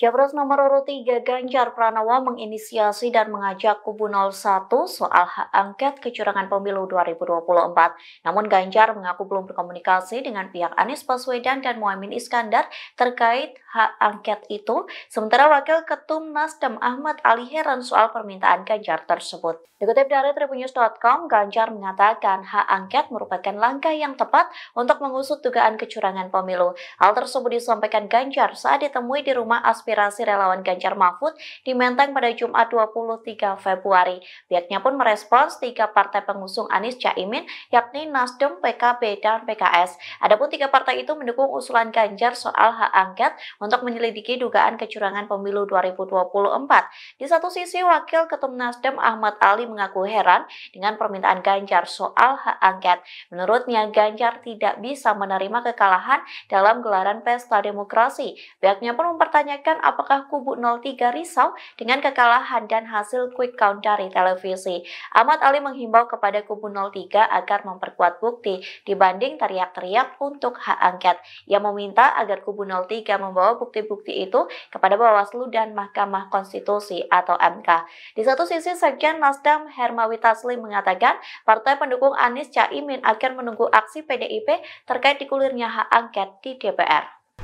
Capres nomor urut 3 Ganjar Pranowo menginisiasi dan mengajak kubu 01 soal hak angket kecurangan pemilu 2024. Namun Ganjar mengaku belum berkomunikasi dengan pihak Anies Baswedan dan Muhammad Iskandar terkait hak angket itu, sementara Wakil Ketum Nasdem Ahmad Ali Heran soal permintaan Ganjar tersebut. Dikutip dari tribunnews.com, Ganjar mengatakan hak angket merupakan langkah yang tepat untuk mengusut dugaan kecurangan pemilu. Hal tersebut disampaikan Ganjar saat ditemui di rumah Aspi aspirasi relawan Ganjar Mahfud di Menteng pada Jumat 23 Februari. Pihaknya pun merespons tiga partai pengusung Anies Caimin, yakni Nasdem, PKB, dan PKS. Adapun tiga partai itu mendukung usulan Ganjar soal hak angket untuk menyelidiki dugaan kecurangan pemilu 2024. Di satu sisi, Wakil Ketum Nasdem Ahmad Ali mengaku heran dengan permintaan Ganjar soal hak angket. Menurutnya, Ganjar tidak bisa menerima kekalahan dalam gelaran pesta demokrasi. Pihaknya pun mempertanyakan apakah kubu 03 risau dengan kekalahan dan hasil quick count dari televisi. Ahmad Ali menghimbau kepada kubu 03 agar memperkuat bukti dibanding teriak-teriak untuk hak angket. Ia meminta agar kubu 03 membawa bukti-bukti itu kepada Bawaslu dan Mahkamah Konstitusi atau MK. Di satu sisi, Sekjen Nasdem Hermawi Taslim mengatakan partai pendukung Anies Caimin akan menunggu aksi PDIP terkait dikulirnya hak angket di DPR.